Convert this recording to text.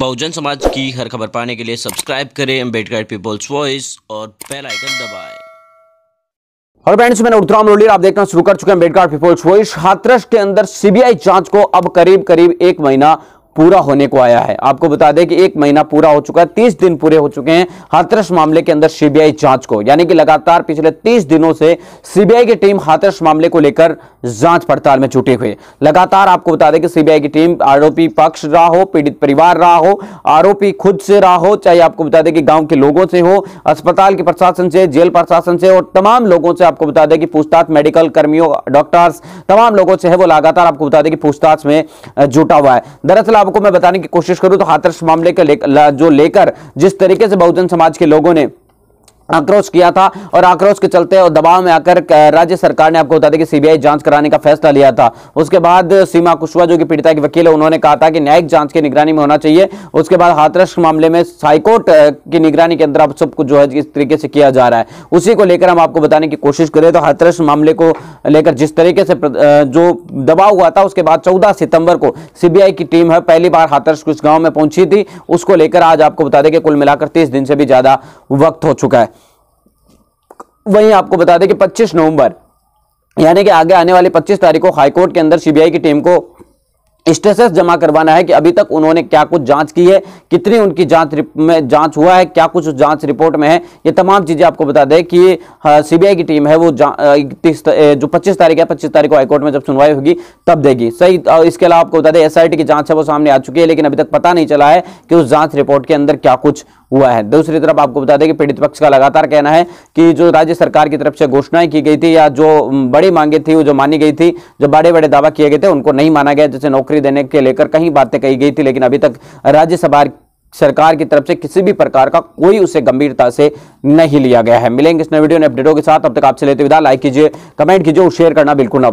बहुजन समाज की हर खबर पाने के लिए सब्सक्राइब करें अम्बेडकर पीपल्स वॉइस और बेल आइकन दबाएं। और फ्रेंड्स मैंने उत्तराम लोली आप देखना शुरू कर चुके हैं अम्बेडकर पीपल्स वॉइस हाथरस के अंदर सीबीआई जांच को अब करीब करीब एक महीना पूरा होने को आया है आपको बता दें कि एक महीना पूरा हो चुका है तीस दिन पूरे हो चुके हैं हाथरस मामले के अंदर सीबीआई जांच को यानी कि लगातार पिछले तीस दिनों से सीबीआई की टीम हाथरस मामले को लेकर जांच पड़ताल में जुटी हुई लगातार आपको बता दें कि सीबीआई की टीम आरोपी पक्ष रहा हो पीड़ित परिवार रहा हो आरोपी खुद से रहा हो चाहे आपको बता दें कि गांव के लोगों से हो अस्पताल के प्रशासन से जेल प्रशासन से और तमाम लोगों से आपको बता दें कि पूछताछ मेडिकल कर्मियों डॉक्टर्स तमाम लोगों से है वो लगातार आपको बता दें कि पूछताछ में जुटा हुआ है दरअसल आपको मैं बताने की कोशिश करूं तो हाथरस मामले के ले, जो लेकर जिस तरीके से बहुजन समाज के लोगों ने आक्रोश किया था और आक्रोश के चलते और दबाव में आकर राज्य सरकार ने आपको बता दें कि सीबीआई जांच कराने का फैसला लिया था उसके बाद सीमा कुशवाहा जो कि पीड़िता की वकील है उन्होंने कहा था कि न्यायिक जांच की निगरानी में होना चाहिए उसके बाद हाथरस मामले में हाईकोर्ट की निगरानी के अंदर आप सब कुछ जो है इस तरीके से किया जा रहा है उसी को लेकर हम आपको बताने की कोशिश करें तो हाथरस मामले को लेकर जिस तरीके से जो दबाव हुआ था उसके बाद चौदह सितंबर को सीबीआई की टीम है पहली बार हाथरस कुछ गांव में पहुंची थी उसको लेकर आज आपको बता दें कि कुल मिलाकर तीस दिन से भी ज़्यादा वक्त हो चुका है वहीं आपको बता दें कि पच्चीस नवंबर यानी कि आगे आने वाली 25 तारीख को हाईकोर्ट के अंदर सीबीआई की टीम को स्टेटस जमा करवाना है कि अभी तक उन्होंने क्या कुछ जांच की है कितनी उनकी जांच में जांच हुआ है क्या कुछ जांच रिपोर्ट में है ये तमाम चीजें आपको बता दें कि सीबीआई की टीम है वो इकतीस जो 25 तारीख है 25 तारीख को हाईकोर्ट में जब सुनवाई होगी तब देगी सही इसके अलावा आपको बता दें एस की जांच है वो सामने आ चुकी है लेकिन अभी तक पता नहीं चला है कि उस जांच रिपोर्ट के अंदर क्या कुछ हुआ है दूसरी तरफ आपको बता दें कि पीड़ित पक्ष का लगातार कहना है कि जो राज्य सरकार की तरफ से घोषणाएं की गई थी या जो बड़ी मांगे थी वो जो मानी गई थी जो बड़े बड़े दावा किए गए थे उनको नहीं माना गया जैसे नौकरी नौकरी देने के लेकर कहीं बातें कही गई थी लेकिन अभी तक राज्यसभा सरकार की तरफ से किसी भी प्रकार का कोई उसे गंभीरता से नहीं लिया गया है मिलेंगे इस नए वीडियो में अपडेटों के साथ अब तक आपसे लेते विदा लाइक कीजिए कमेंट कीजिए और शेयर करना बिल्कुल ना